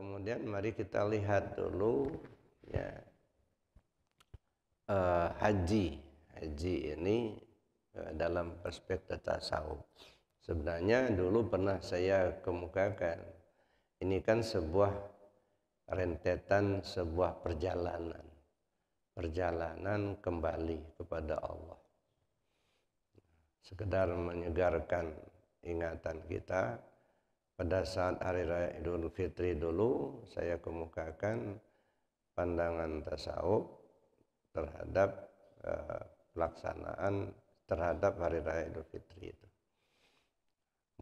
kemudian mari kita lihat dulu ya uh, haji haji ini uh, dalam perspektif tasawuf sebenarnya dulu pernah saya kemukakan ini kan sebuah rentetan sebuah perjalanan perjalanan kembali kepada Allah sekedar menyegarkan ingatan kita pada saat hari raya Idul Fitri dulu saya kemukakan pandangan tasawuf terhadap eh, pelaksanaan terhadap hari raya Idul Fitri itu.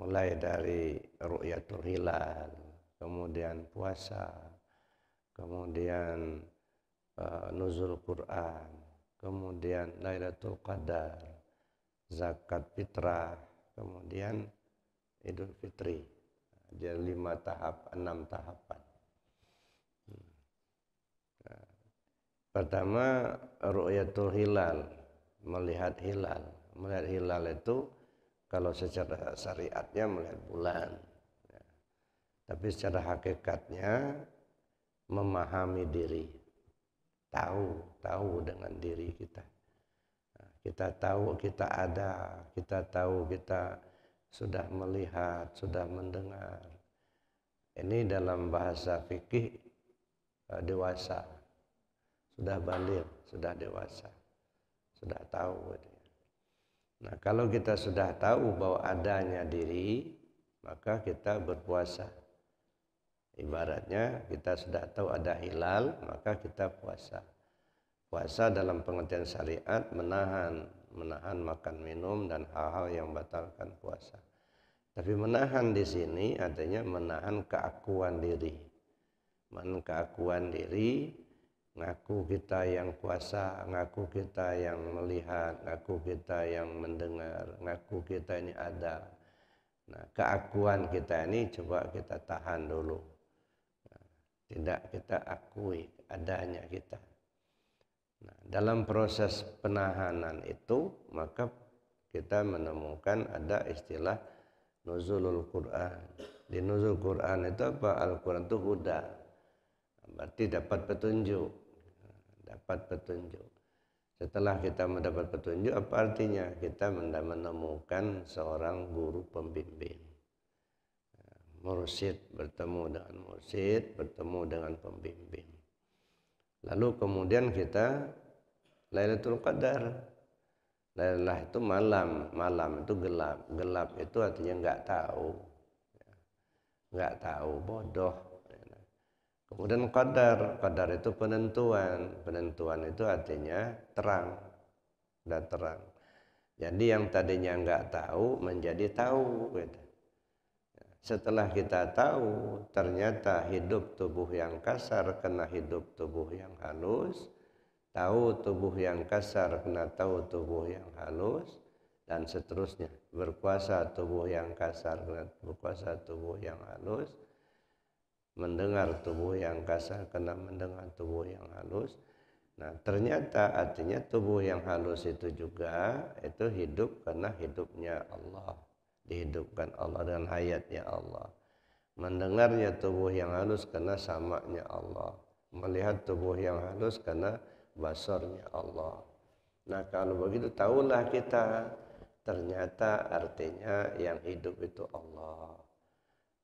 Mulai dari ru'yatul hilal, kemudian puasa, kemudian eh, nuzul Quran, kemudian Lailatul Qadar, zakat fitrah, kemudian Idul Fitri. Jadi lima tahap, enam tahapan. Hmm. pertama ru'yatul hilal, melihat hilal. Melihat hilal itu kalau secara syariatnya melihat bulan. Ya. Tapi secara hakikatnya memahami diri. Tahu, tahu dengan diri kita. Nah, kita tahu kita ada, kita tahu kita sudah melihat, sudah mendengar. Ini dalam bahasa fikih eh, dewasa. Sudah balik, sudah dewasa. Sudah tahu. Nah, kalau kita sudah tahu bahwa adanya diri, maka kita berpuasa. Ibaratnya kita sudah tahu ada hilal, maka kita puasa. Puasa dalam pengertian syariat menahan menahan makan minum dan hal-hal yang batalkan puasa. Tapi menahan di sini artinya menahan keakuan diri. Menahan keakuan diri, ngaku kita yang puasa, ngaku kita yang melihat, ngaku kita yang mendengar, ngaku kita ini ada. Nah, keakuan kita ini coba kita tahan dulu. tidak kita akui adanya kita. Nah, dalam proses penahanan itu maka kita menemukan ada istilah nuzulul Quran. Di nuzul Quran itu apa? Al-Quran itu huda. Berarti dapat petunjuk. Dapat petunjuk. Setelah kita mendapat petunjuk, apa artinya? Kita menemukan seorang guru pembimbing. Mursid bertemu dengan mursid, bertemu dengan pembimbing. Lalu kemudian kita Lailatul Qadar. Lailah itu malam, malam itu gelap. Gelap itu artinya enggak tahu. Enggak tahu, bodoh. Kemudian qadar, qadar itu penentuan. Penentuan itu artinya terang. Sudah terang. Jadi yang tadinya enggak tahu menjadi tahu gitu. Setelah kita tahu ternyata hidup tubuh yang kasar kena hidup tubuh yang halus, tahu tubuh yang kasar kena tahu tubuh yang halus, dan seterusnya. Berkuasa tubuh yang kasar kena berkuasa tubuh yang halus, mendengar tubuh yang kasar kena mendengar tubuh yang halus. Nah ternyata artinya tubuh yang halus itu juga itu hidup kena hidupnya Allah dihidupkan Allah dengan hayatnya Allah mendengarnya tubuh yang halus karena samaknya Allah melihat tubuh yang halus karena basarnya Allah nah kalau begitu tahulah kita ternyata artinya yang hidup itu Allah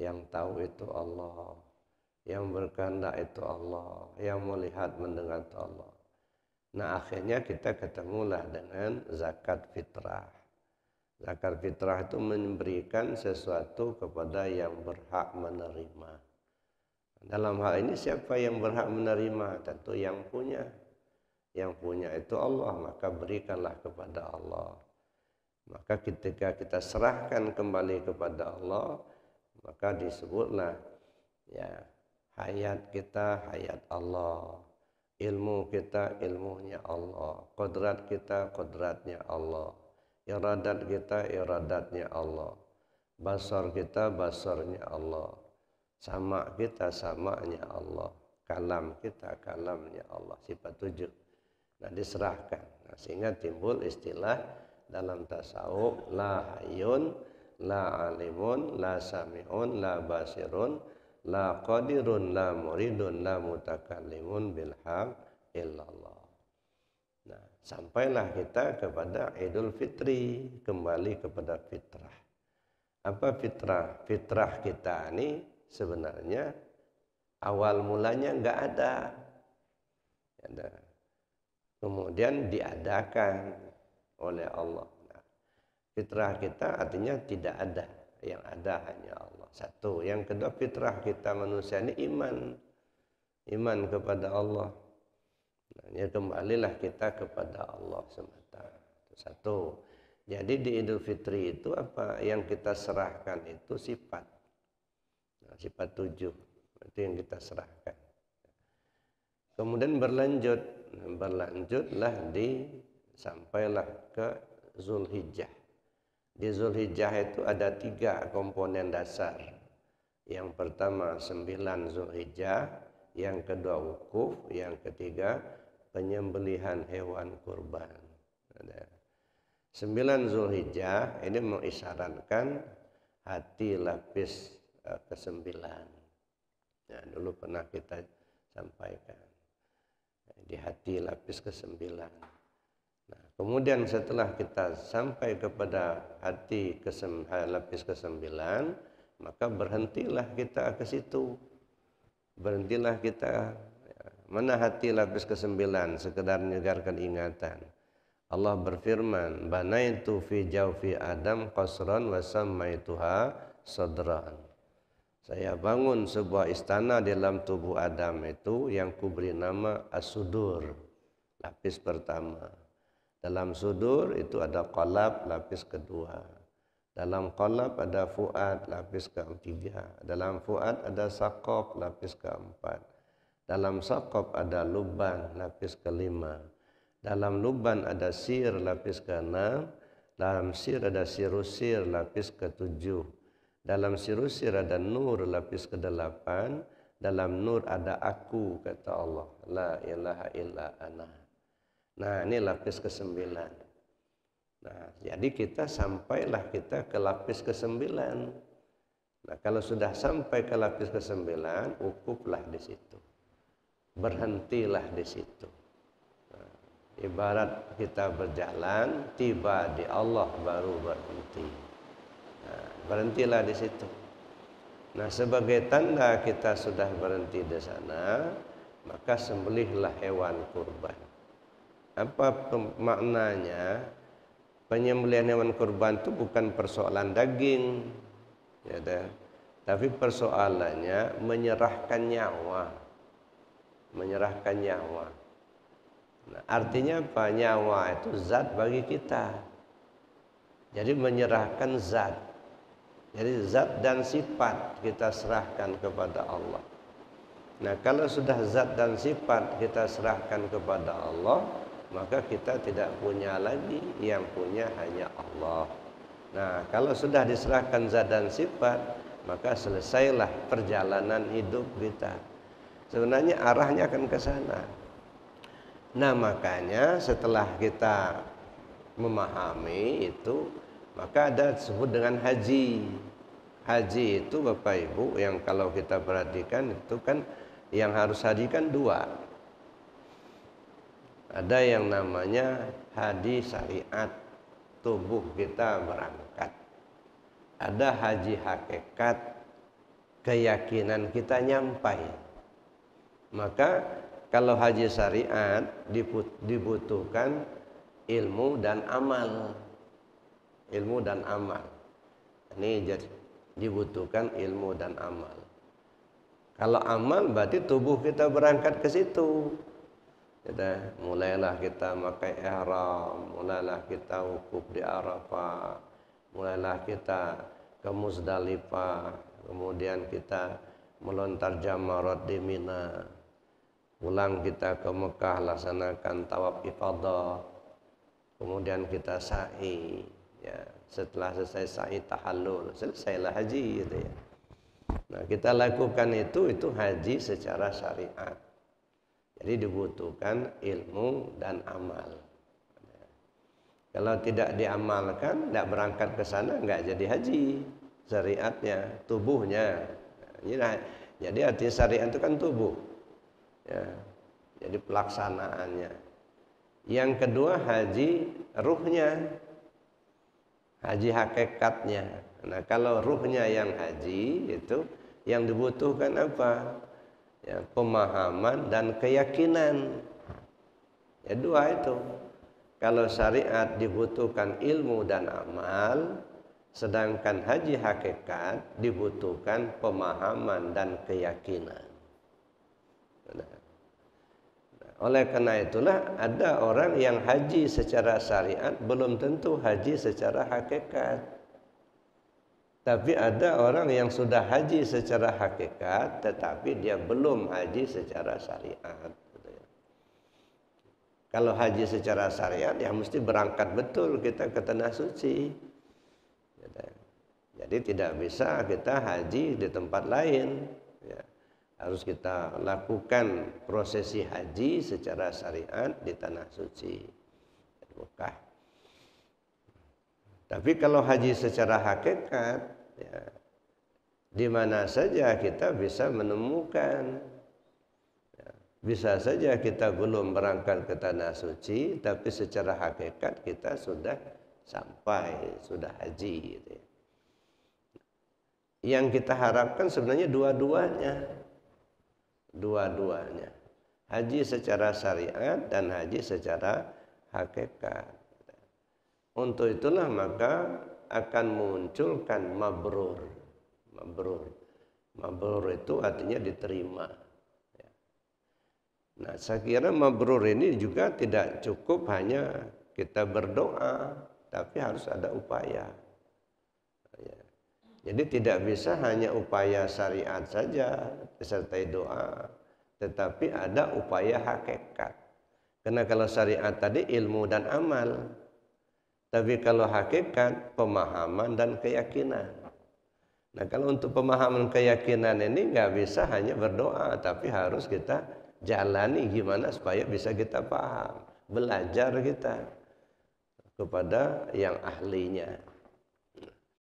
yang tahu itu Allah yang berkehendak itu Allah yang melihat mendengar itu Allah nah akhirnya kita ketemulah dengan zakat fitrah Zakat fitrah itu memberikan sesuatu kepada yang berhak menerima. Dalam hal ini siapa yang berhak menerima? Tentu yang punya. Yang punya itu Allah, maka berikanlah kepada Allah. Maka ketika kita serahkan kembali kepada Allah, maka disebutlah ya hayat kita hayat Allah, ilmu kita ilmunya Allah, kodrat kita kodratnya Allah iradat kita iradatnya Allah basar kita basarnya Allah sama kita samanya Allah kalam kita kalamnya Allah sifat tujuh nah diserahkan nah, sehingga timbul istilah dalam tasawuf la hayun la alimun la samiun la basirun la qadirun la muridun la mutakallimun bilham illallah Sampailah kita kepada Idul Fitri, kembali kepada fitrah. Apa fitrah? Fitrah kita ini sebenarnya awal mulanya enggak ada. Kemudian diadakan oleh Allah. Nah, fitrah kita artinya tidak ada. Yang ada hanya Allah. Satu. Yang kedua fitrah kita manusia ini iman. Iman kepada Allah Nah, ya kembalilah kita kepada Allah semata. Itu satu. Jadi di Idul Fitri itu apa yang kita serahkan itu sifat. Nah, sifat tujuh itu yang kita serahkan. Kemudian berlanjut, nah, berlanjutlah di sampailah ke Zulhijjah. Di Zulhijjah itu ada tiga komponen dasar. Yang pertama sembilan Zulhijjah, yang kedua wukuf, yang ketiga penyembelihan hewan kurban. Ada. Sembilan Zulhijjah ini mengisyaratkan hati lapis e, kesembilan. Nah, dulu pernah kita sampaikan di hati lapis kesembilan. Nah, kemudian setelah kita sampai kepada hati kesem, e, lapis kesembilan, maka berhentilah kita ke situ berhentilah kita ya, mana hati lapis ke-9 sekedar menyegarkan ingatan. Allah berfirman, "Banaitu fi jawfi Adam qasran wa sammaituha sadran." Saya bangun sebuah istana di dalam tubuh Adam itu yang ku beri nama asudur lapis pertama. Dalam sudur itu ada qalab, lapis kedua. Dalam qalab ada fuad lapis tiga. Ya, dalam fuad ada sakop lapis keempat. Dalam sakop ada luban lapis kelima. Dalam luban ada sir lapis keenam. Dalam sir ada sirusir lapis ketujuh. Dalam sirusir ada nur lapis kedelapan. Dalam nur ada aku kata Allah. La ilaha illa ana. Nah ini lapis kesembilan. Nah, jadi kita sampailah kita ke lapis kesembilan. Nah, kalau sudah sampai ke lapis kesembilan, ukuplah di situ. Berhentilah di situ. Nah, ibarat kita berjalan, tiba di Allah baru berhenti. Nah, berhentilah di situ. Nah, sebagai tanda kita sudah berhenti di sana, maka sembelihlah hewan kurban. Apa maknanya? penyembelihan hewan kurban itu bukan persoalan daging ya tapi persoalannya menyerahkan nyawa menyerahkan nyawa nah, artinya apa nyawa itu zat bagi kita jadi menyerahkan zat jadi zat dan sifat kita serahkan kepada Allah nah kalau sudah zat dan sifat kita serahkan kepada Allah maka kita tidak punya lagi yang punya hanya Allah nah kalau sudah diserahkan zat dan sifat maka selesailah perjalanan hidup kita sebenarnya arahnya akan ke sana nah makanya setelah kita memahami itu maka ada disebut dengan haji haji itu Bapak Ibu yang kalau kita perhatikan itu kan yang harus haji kan dua ada yang namanya haji syariat tubuh kita berangkat ada haji hakikat keyakinan kita nyampai maka kalau haji syariat dibutuhkan ilmu dan amal ilmu dan amal ini jadi dibutuhkan ilmu dan amal kalau amal berarti tubuh kita berangkat ke situ jadi mulailah kita pakai ihram, mulailah kita wukuf di Arafah, mulailah kita ke Muzdalifah, kemudian kita melontar jamarat di Mina. Pulang kita ke Mekah laksanakan tawaf ifadah. Kemudian kita sa'i. Ya, setelah selesai sa'i tahallul, selesailah haji gitu ya. Nah, kita lakukan itu itu haji secara syariat. Jadi dibutuhkan ilmu dan amal. Kalau tidak diamalkan, tidak berangkat ke sana, nggak jadi haji. Syariatnya, tubuhnya. Jadi artinya syariat itu kan tubuh. Ya. Jadi pelaksanaannya. Yang kedua haji ruhnya. Haji hakikatnya. Nah kalau ruhnya yang haji itu yang dibutuhkan apa? ya, pemahaman dan keyakinan ya dua itu kalau syariat dibutuhkan ilmu dan amal sedangkan haji hakikat dibutuhkan pemahaman dan keyakinan oleh karena itulah ada orang yang haji secara syariat belum tentu haji secara hakikat tapi ada orang yang sudah haji secara hakikat tetapi dia belum haji secara syariat. Gitu ya. Kalau haji secara syariat ya mesti berangkat betul kita ke tanah suci. Gitu ya. Jadi tidak bisa kita haji di tempat lain. Ya. Harus kita lakukan prosesi haji secara syariat di tanah suci. Mekah. Tapi kalau haji secara hakikat ya, di mana saja kita bisa menemukan ya, bisa saja kita belum berangkat ke tanah suci tapi secara hakikat kita sudah sampai sudah haji gitu ya. yang kita harapkan sebenarnya dua-duanya dua-duanya haji secara syariat dan haji secara hakikat untuk itulah maka akan munculkan mabrur. Mabrur. Mabrur itu artinya diterima. Ya. Nah, saya kira mabrur ini juga tidak cukup hanya kita berdoa, tapi harus ada upaya. Ya. Jadi tidak bisa hanya upaya syariat saja disertai doa, tetapi ada upaya hakikat. Karena kalau syariat tadi ilmu dan amal, tapi kalau hakikat, pemahaman dan keyakinan. Nah kalau untuk pemahaman keyakinan ini nggak bisa hanya berdoa, tapi harus kita jalani gimana supaya bisa kita paham. Belajar kita kepada yang ahlinya.